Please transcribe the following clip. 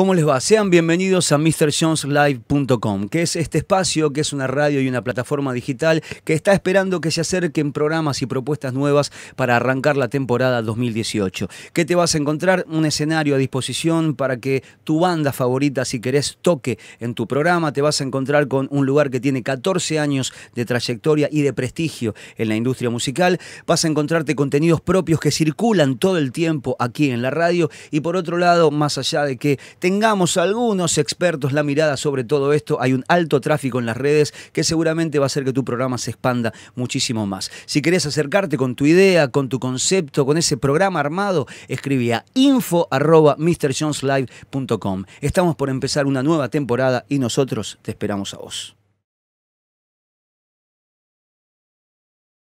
¿Cómo les va? Sean bienvenidos a MrJonesLive.com, que es este espacio, que es una radio y una plataforma digital que está esperando que se acerquen programas y propuestas nuevas para arrancar la temporada 2018. ¿Qué te vas a encontrar? Un escenario a disposición para que tu banda favorita, si querés, toque en tu programa. Te vas a encontrar con un lugar que tiene 14 años de trayectoria y de prestigio en la industria musical. Vas a encontrarte contenidos propios que circulan todo el tiempo aquí en la radio. Y por otro lado, más allá de que te tengamos algunos expertos la mirada sobre todo esto, hay un alto tráfico en las redes que seguramente va a hacer que tu programa se expanda muchísimo más. Si querés acercarte con tu idea, con tu concepto, con ese programa armado, escribí a info Estamos por empezar una nueva temporada y nosotros te esperamos a vos.